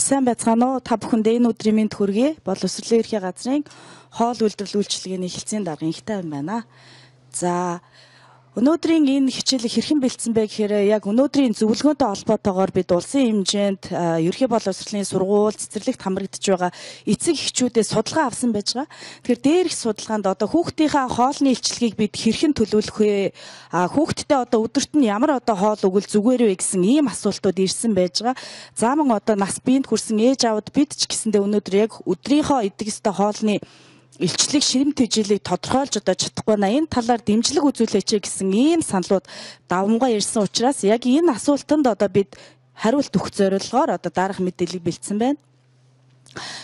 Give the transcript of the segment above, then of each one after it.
Сайн байцгаана уу? Та бүхэнд энэ өдрийн мэнд хүргэе. Боловсролын эрхийн газрын хоол үйлдвэрлэл үйлчилгээний эхлэлцийн дарга инхтай байна. За Өнөөдрийн энэ хичээл хэрхэн бэлдсэн бэ гэхээр яг өнөөдрийн зөвлөгөөнтэй холбоотойгоор бид улсын хэмжээнд ерхий боловсролын сургууль цэцэрлэгт хамрагдж байгаа эцэг эхчүүдээс судалгаа авсан байж байгаа. Тэгэхээр дээрх судалгаанд одоо хүүхдийнхээ хоолны илчлэгийг бид хэрхэн төлөвлөх вэ? Хүүхдтэй одоо өдөрт нь ямар одоо хоол өгөл зүгээр вэ гэсэн ийм асуултууд ирсэн байж байгаа. Зааман одоо нас биед хүрсэн ээж аваад бид ч гэсэндээ өнөөдөр яг өдрийнхөө идэх ёстой хоолны элчлэг ширэмт төжилийг тодорхойлж одоо чадахгүй на энэ талаар дэмжлэг үзүүлээч гэсэн ийм саналууд давмгаа ирсэн учраас яг энэ асуултанд одоо бид хариулт өгөх зорилгоор одоо дараах мэдээлэл бэлдсэн байна.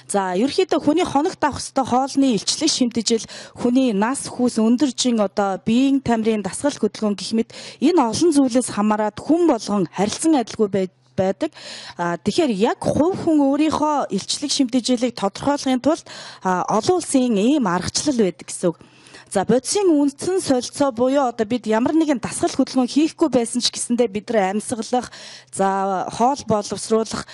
За ерөнхийдөө хүний хоногт авах хэвээр хоолны илчлэг шимтгэл хүний нас хүүс өндөржин одоо биеийн тамирын дасгал хөдөлгөөн гэх мэт энэ олон зүйлээс хамаарат хүн болгон харилцан адилгүй байж байдаг. Тэгэхээр яг хувь хүн өөрийнхөө илчлэг шимтгийлийг тодорхойлохын тулд олон улсын ийм аргачлал байдаг гэсэн үг. За бодисын үндсэн солилцоо буюу одоо бид ямар нэгэн дасгал хөдөлгөөн хийхгүй байсан ч гэсэндэ бид нар амьсгалах, за хоол боловсруулах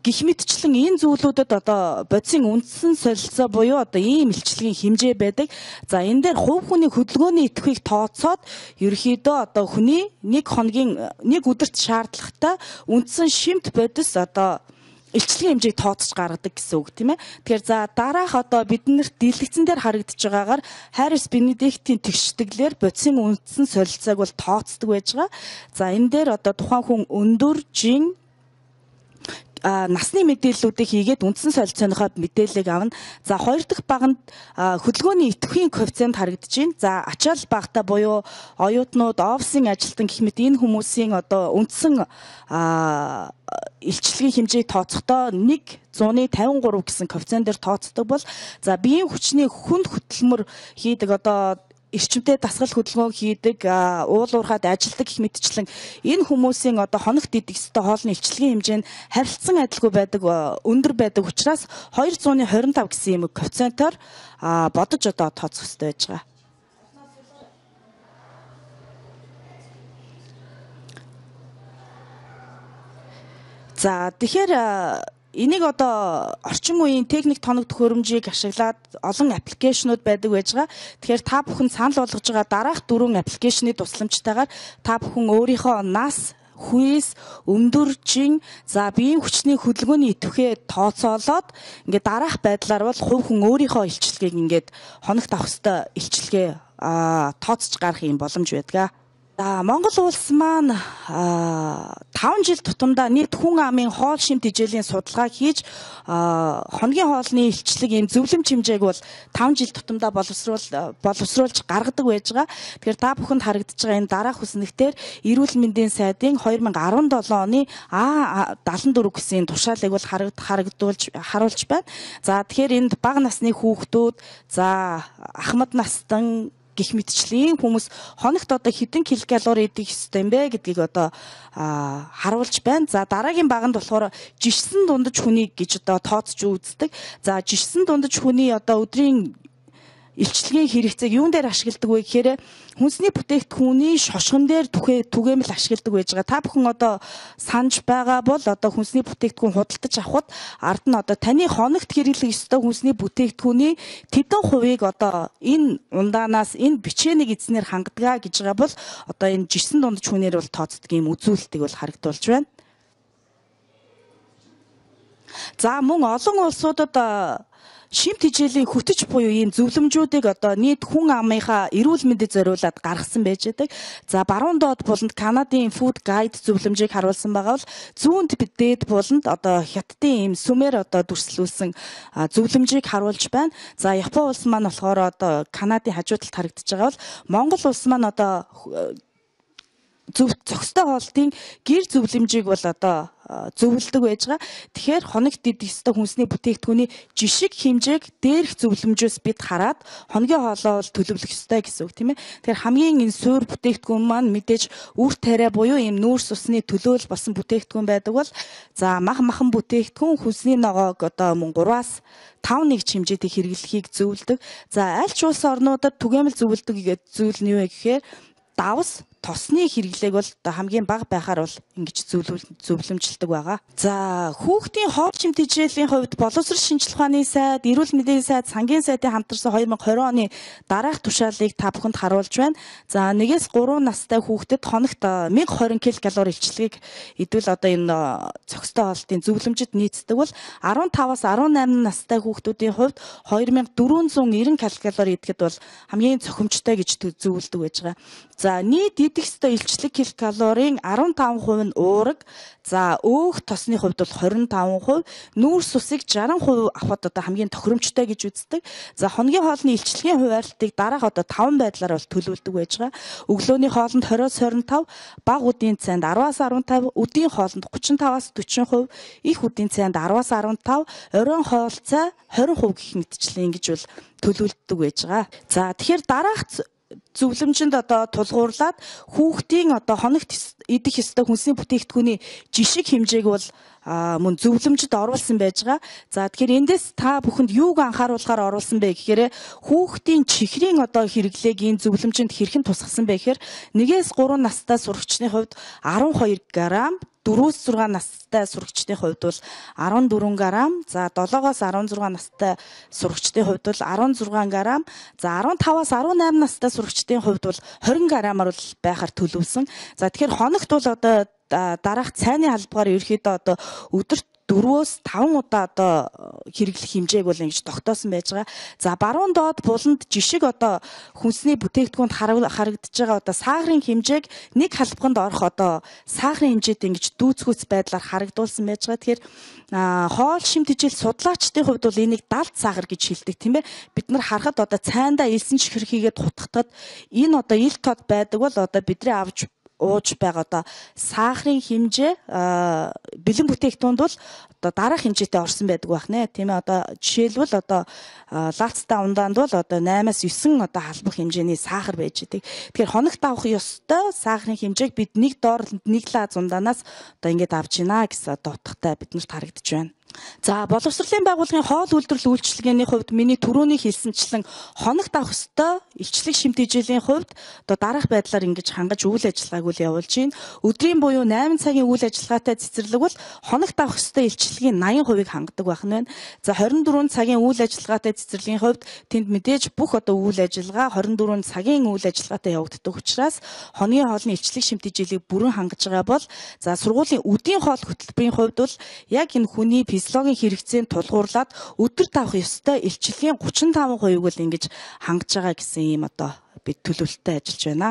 Гэх мэтчлэн энэ зүйлүүдэд одоо бодисын үндсэн солилцоо буюу одоо ийм илчлэгийн хэмжээ байдаг. За энэ дээр хувь хүний хөдөлгөөний идэвхийг тооцоод ерөөхдөө одоо хүний нэг хоногийн нэг өдөрт шаардлагатай үндсэн шимт бодис одоо илчлэгийн хэмжээг тооцож гаргадаг гэсэн үг тийм ээ. Тэгэхээр за дараах одоо биднэрт дийлэгцэн дээр харагдж байгаагаар Харис Бенедиктийн тэгшдэглэр бодисын үндсэн солилцоог бол тооцдог байж байгаа. За энэ дээр одоо тухайн хүн өндөр жин насны мэдээллүүдийг хийгээд үндсэн солилцооныхоо мэдээллийг авна. За хоёр дахь багт хөдөлгөөний идэвхтэй коэффициент харагдаж байна. За ачаал багта буюу оюутнууд, офисын ажилтан гэх мэт энэ хүмүүсийн одоо үндсэн илчлэгийн хэмжээг тооцохдоо 1.53 гэсэн коэффициентээр тооцдог бол за биеийн хүчний хүнд хөтөлмөр хийдэг одоо эрчимтэй дасгал хөдөлгөөн хийдэг уул уурхад ажилладаг гэх мэтчлэн энэ хүмүүсийн одоо хоногт идэх ёстой хоолны илчлэгийн хэмжээ нь харилцсан адилгүй байдаг өндөр байдаг учраас 225 гэсэн юм коэффициентоор бодож одоо тооцох ёстой байж байгаа. За тэгэхээр Энийг одоо орчин үеийн техник тоног төхөөрөмжийг ашиглаад олон аппликейшнуд байдаг байж байгаа. Тэгэхээр та бүхэн санал болгож байгаа дараах дөрвөн аппликейшны тусламжтайгаар та бүхэн өөрийнхөө нас хүйс өмдөржин за биеийн хүчний хөдөлгөөний идэвхээ тооцоолоод ингээд дараах байдлаар бол хувь хүн өөрийнхөө илчилгээг ингээд хоногт авах хөстө илчилгээ тооцож гарах юм боломж байдгаа. За Монгол улс маань 5 жил тутамдаа нийт хүн амын хоол шимт хичээлийн судалгаа хийж хоногийн хоолны илчлэг ийм зөвлөмж хэмжээг бол 5 жил тутамдаа боловсруул боловсруулж гаргадаг байж байгаа. Тэгэхээр та бүхэнд харагдаж байгаа энэ дараах хүснэгтэр эрүүл мэндийн сайдын 2017 оны А74 гэсэн тушаалыг бол харагд харагдуулж харуулж байна. За тэгэхээр энд бага насны хүүхдүүд за ахмад настан гих мэдчлийн хүмүүс хоногт одоо хэдэн кил калори идэх ёстой юм бэ гэдгийг одоо харуулж байна. За дараагийн баганд болохоор жишсэн дундаж хүний гэж одоо тооцж үздэг. За жишсэн дундаж хүний одоо өдрийн илчилгээ хэрэгцээг юун дээр ашигладаг вэ гэхээр хүнсний бүтээгдэхүүний шошгон дээр түгээ түгээмэл ашигладаг байж байгаа. Та бүхэн одоо санаж байгаа бол одоо хүнсний бүтээгдэхүүн худалдаж авахд ард нь одоо таны хоногт хэрэглэх ёстой хүнсний бүтээгдэхүүний тэдэн хувийг одоо энэ ундаанаас энэ бичээнийг эзнэр хангадгаа гэж байгаа бол одоо энэ жисэн дунд хүнээр бол тооцдаг юм үзүүлэлтийг бол харагдулж байна. За мөн олон улсуудад шимт хичээлийн хөтөч буюу ийм зөвлөмжүүдийг одоо нийт хүн амынхаа эрүүл мэндэд зориулаад гаргасан байж байгаа. За баруун доод буланд Канадын Food Guide зөвлөмжийг харуулсан байгаа бол зүүн дээд буланд одоо хятадын ийм сүмээр одоо дүрслүүлсэн зөвлөмжийг харуулж байна. За Япон улс маань болохоор одоо Канадын хажуу талд харагдаж байгаа бол Монгол улс маань одоо зөв цогцтой хоолтын гэр зөвлөмжийг бол одоо зөвлөдөг байж байгаа. Тэгэхээр хоног дидэхстэй хүнсний бүтээгдэхүүний жишг хэмжээг дээрх зөвлөмжөөс бид хараад хоногийн хоолоо бол төлөвлөх ёстой гэсэн үг тийм ээ. Тэгэхээр хамгийн энэ суур бүтээгдэхүүн маань мэдээж үр тариа буюу ийм нүүрс усны төлөөл болсон бүтээгдэхүүн байдаг бол за мах махан бүтээгдэхүүн хүнсний ногоог одоо мөн 3-аас 5-1 хэмжээтэй хэрэглэхийг зөвлөдөг. За аль ч улс орнуудад түгээмэл зөвлөдөг зүйл нь юу вэ гэхээр давс цусны хэрэглээг бол одоо хамгийн бага байхаар бол ингэж зөвлөмжилдэг байгаа. За хүүхдийн хоол чимт хичээлийн хувьд боловсрол шинжилх ухааны сайд, эрүүл мэндийн сайд, сангийн сайдын хамтарсан 2020 оны дараах тушаалыг та бүхэнд харуулж байна. За 1-ээс 3 настай хүүхдэд хоногт 1020 ккал илчилгээг хэдвэл одоо энэ цогцтой хоолтын зөвлөмжид нийцдэг бол 15-аас 18 настай хүүхдүүдийн хувьд 2490 ккал идэхэд бол хамгийн цохимжтой гэж зөвлөдөг байж байгаа. За нийт идэх идэх ёстой илчлэг кил калорийн 15% нь уурэг, за өөх тосны хувьд бол 25%, нүүрс усыг 60% авахд одоо хамгийн тохиромжтой гэж үздэг. За хоногийн хоолны илчлэгийн хуваарлтыг дараах одоо 5 байдлаар бол төлөвлөдөг байж байгаа. Өглөөний хоолнд 20-25, бага үдийн цайнд 10-15, үдийн хоолнд 35-40%, их үдийн цайнд 10-15, оройн хоолцоо 20% гэх мэтчлэн ингэж бол төлөвлөдөг байж байгаа. За тэгэхээр дараах зөвлөмжөнд одоо тулгуурлаад хүүхдийн одоо хоногт идэх ёстой хүнсний бүтээгдэхүүний жишг хэмжээг бол мөн зөвлөмжөд оруулсан байж байгаа. За тэгэхээр эндээс та бүхэнд юуг анхааруулгаар оруулсан бэ гэхээр хүүхдийн чихрийн одоо хэрэглээг энэ зөвлөмжөнд хэрхэн тусгасан бэ гэхээр 1-с 3 настай сурагчны хувьд 12 грамм 4-6 настай сурагчдын хувьд бол 14 грамм, за 7-оос 16 настай сурагчдын хувьд бол 16 грамм, за 15-аас 18 настай сурагчдын хувьд бол 20 граммаар бол байхаар төлөвлөсөн. За тэгэхээр хоногт бол одоо дараах цайны албагаар ерөөхдөө одоо өдөрт 4-өөс 5 удаа одоо э, хэрэглэх хэмжээг бол ингэж тогтоосон байж байгаа. За баруун доод буланд жишг одоо хүнсний бүтээгдэхүүнд харагдаж байгаа одоо сахарын хэмжээг нэг халбаганд орох одоо сахарын хэмжээд ингэж дүүцгүүц байдлаар харагдуулсан байж байгаа. Тэгэхээр хоол шимтгийл судлаачдын хувьд бол энийг далд сахар гэж хэлдэг тийм ээ. Бид нар харахад одоо цайндаа илсэн чихэр хийгээд хутгатад энэ одоо ил тод байдаг бол одоо бидний авч ууж байгаа одоо сахарын хэмжээ бэлэн бүтээгтүүнд бол одоо дараах хэмжээтэй орсон байдаг байх нэ тийм ээ одоо жишээлбэл одоо лацтай ундаанд бол одоо 8-аас 9 одоо халбах хэмжээний сахар байж идэг. Тэгэхээр хоногт авах ёстой сахарын хэмжээг бид нэг доор нэг лаз ундаанаас одоо ингээд авч гинэ гэсэн одоо утгатай биднэрт харагдаж байна. За боловсролын байгууллагын хоол үйлдвэрлэл үйлчлэгээний хувьд миний түрүүний хэлсэнчлэн хоног давх ёстой илчлэг шимтгэжлийн хувьд одоо дараах байдлаар ингэж хангаж үйл ажиллагааг үл явуулж байна. Өдрийн буюу 8 цагийн үйл ажиллагаатай цэцэрлэг бол хоног давх ёстой илчлэгийн 80%-ийг хангадаг байх нь байна. За 24 цагийн үйл ажиллагаатай цэцэрлэгийн хувьд тэнд мэдээж бүх одоо үйл ажиллагаа 24 цагийн үйл ажиллагаатай явагддаг учраас хоногийн хоолны илчлэг шимтгэжлийг бүрэн хангаж байгаа бол за сургуулийн үдийн хоол хөтөлбөрийн хувьд бол яг энэ хүний физиологийн хэрэгцээнд тулгуурлаад өдөр тавах ёстой илчлэгийн 35%-ийг л ингэж хангаж байгаа гэсэн ийм одоо бид төлөвлөлтөй ажиллаж байна.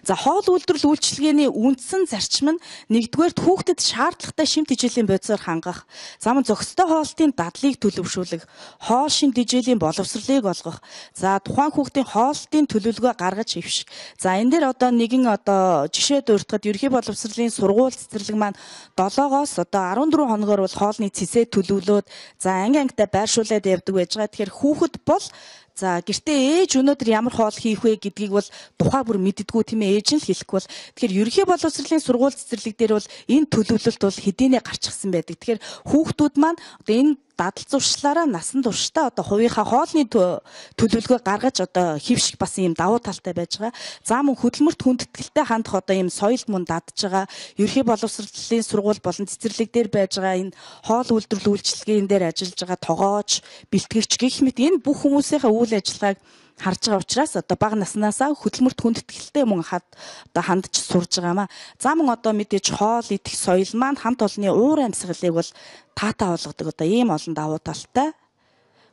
За хоол үйлдвэрлэл үйлчилгээний үндсэн зарчим нь нэгдүгээр хүүхдэд шаардлагатай шимт хичээлийн бодисоор хангах, зам зохистой хоолтын дадлыг төлөвшүүлэх, хоол шимт хичээлийн боловсролыг олгох, за тухайн хүүхдийн хоолтын төлөвлөгөө гаргаж хэвших. За энэ дээр одоо нэгэн одоо жишээ дуртахад ерхий боловсролын сургууль цэцэрлэг маань 7-оос одоо 14 хоногор бол хоолны цэсээ төлөвлөөд за анги ангитай байршуулад явдаг байж байгаа. Тэгэхээр хүүхэд бол За гэртээ ээж өнөөдөр ямар хоол хийх вэ гэдгийг бол тухай бүр мэддгүү тийм ээ ээж нь л хэлэхгүй бол тэгэхээр ерөнхий боловсролын сургууль цэцэрлэг дээр бол энэ төлөвлөлт бол хэдийнэ гарчихсан байдаг. Тэгэхээр хүүхдүүд маань одоо энэ дадал зуршлаараа насан туршдаа одоо хувийнхаа хоолны төлөвлөгөө гаргаж одоо хөвших бас ийм давуу талтай байж байгаа. За мөн хөдөлмөрт хүндэтгэлтэй хандах одоо ийм соёл мөн дадж байгаа. Ерхий боловсролын сургууль болон цэцэрлэг дээр байж байгаа энэ хоол үйлдвэрлэл үйлчилгээнд дээр ажиллаж байгаа тогооч, бэлтгэгч гэх мэт энэ бүх хүмүүсийнхээ үйл ажиллагааг харж байгаа учраас одоо бага наснаасаа хөдөлмөрт хүндэтгэлтэй мөн хад одоо хандж сурж байгаамаа. За мөн одоо мэдээж хоол идэх соёл маань хамт олонны уур амьсгалыг бол таатаа болгодог одоо ийм олон давуу талтай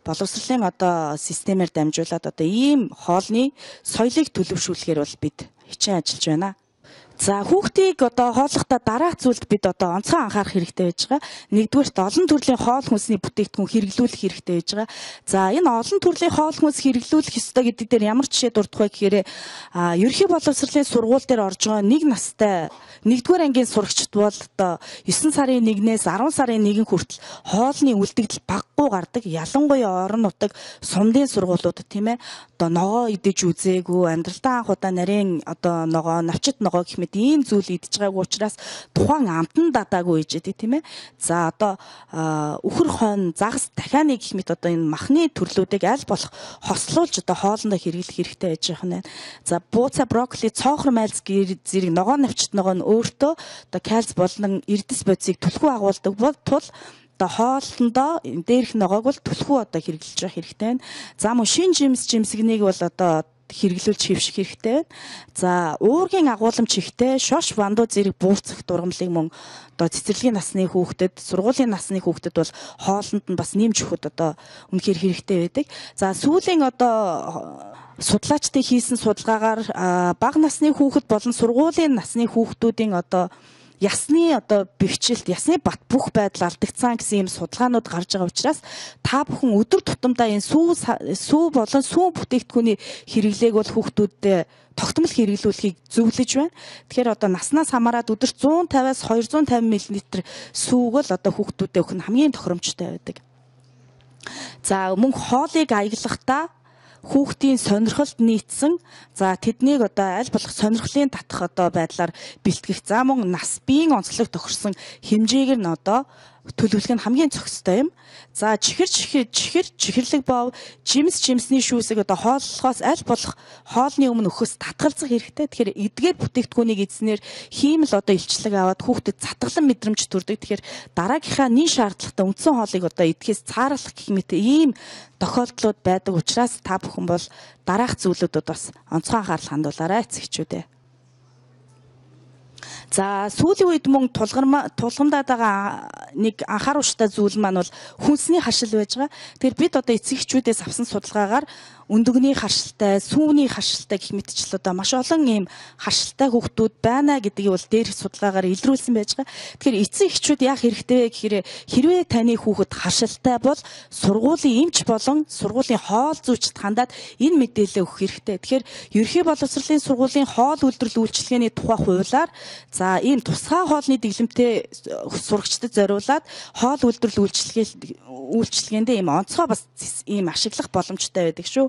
боловсролын одоо системээр дамжуулаад одоо ийм хоолны соёлыг төлөвшүүлэхээр бол бид хичээн ажиллаж байна. За хүүхдийг одоо хооллохдоо дараах зүйлд бид одоо онцгой анхаарах хэрэгтэй байж байгаа. Нэгдүгээрт олон төрлийн хоол хүнсний бүтээгдэхүүн хэрэглүүлэх хэрэгтэй байж байгаа. За энэ олон төрлийн хоол хүнс хэрэглүүлэх ёстой гэдэг дээр ямар жишээ дурдах вэ гэхээр а ерхий боловсролын сургууль дээр орж байгаа нэг настай нэгдүгээр ангийн сурагчид бол одоо 9 сарын 1-ээс 10 сарын 1 хүртэл хоолны үлдэгдэл баггүй гардаг. Ялангуяа орон нутаг сумдын сургуулиуд тийм ээ одоо ногоо идэж үзээгүй амьдралдаа анх удаа нарийн одоо ногоо навчит ногоо гэх мэт ингээд ийм зүйл идж байгаагүй учраас тухайн амт нь дадаагүй гэж тийм ээ. За одоо өхөр хойно загас дахианы гэх мэт одоо энэ махны төрлүүдийг аль болох хослуулж одоо хоолндоо хэрэглэх хэрэгтэй байж байгаа юм. За бууца брокколи цоохор майлз зэрэг ногоо навчтногоо нь өөртөө одоо кальц болон эрдэс бодисыг түлхүү агуулдаг бол тул одоо хоолтондоо дээрх ногоог бол түлхүү одоо хэрэгжилж явах хэрэгтэй байна. За мөн шин жимс жимсгнийг бол одоо хэрэглүүлж хөвших хэрэгтэй байна. За уургийн агуулмч ихтэй шош вандуу зэрэг буурцах дургамлыг мөн одоо цэцэрлэгийн насны хүүхдэд, сургуулийн насны хүүхдэд бол хоолнд нь бас нэмж өгөхөд одоо үнэхээр хэрэгтэй байдаг. За сүүлийн одоо э, судлаачдын хийсэн судалгаагаар э, бага насны хүүхэд болон сургуулийн насны хүүхдүүдийн одоо ясны одоо бэхжилт, ясны бат бүх байдал алдагдсан гэсэн ийм судалгаанууд гарч байгаа учраас та бүхэн өдөр тутамдаа энэ сүү сүү болон сүү бүтээгдэхүүний хэрэглээг бол хүүхдүүдэд тогтмол хэрэглүүлэхийг зөвлөж байна. Тэгэхээр одоо наснаас хамаарат өдөрт 150-аас 250 мл сүүг л одоо хүүхдүүдэд өгөх нь хамгийн тохиромжтой байдаг. За мөн хоолыг аяглахдаа хүүхдийн сонирхолд нийцсэн за тэднийг одоо аль болох сонирхлын татах одоо байдлаар бэлтгэх за мөн нас биеийн онцлог тохирсон хэмжээг нь одоо төлөвлөх нь хамгийн цогцтой юм. За чихэр чихэр чихэр чихэрлэг бов, жимс жимсний шүүсэг одоо хооллохоос аль болох хоолны өмнө өхөс татгалзах хэрэгтэй. Тэгэхээр эдгээр бүтээгдэхүүнийг эзнэр хиймэл одоо илчлэг аваад хүүхдэд затглан мэдрэмж төрдөг. Тэгэхээр дараагийнхаа нийт шаардлагатай үндсэн хоолыг одоо эдгээс цаарлах гэх мэт ийм тохиолдлууд байдаг учраас та бүхэн бол дараах зүйлүүдэд бас онцгой анхаарал хандуулаарай эцэгчүүдээ. За сүүлийн үед мөн тулгамдаад байгаа нэг анхааруулжтай зүйл маань бол хүнсний хашил байж байгаа. Тэгэхээр бид одоо эцэгчүүдээс авсан судалгаагаар өндөгний харшилтай, сүүний харшилтай гэх мэтчил одоо маш олон ийм харшилтай хүүхдүүд байна гэдгийг бол дээрх судалгаагаар илрүүлсэн байж байгаа. Тэгэхээр эцэг эхчүүд яах хэрэгтэй вэ гэхээр хэрвээ таны хүүхэд харшилтай бол сургуулийн эмч болон сургуулийн хоол зүйчт хандаад энэ мэдээлэл өгөх хэрэгтэй. Тэгэхээр ерөнхий боловсролын сургуулийн хоол үйлдвэрлэл үйлчилгээний тухай хуулиар За ийм тусгай хоолны дэглэмтэй сурагчдад зориулаад хоол үйлдвэрлэл үйлчилгээ үйлчилгээндээ ийм онцгой бас ийм ашиглах боломжтой байдаг шүү.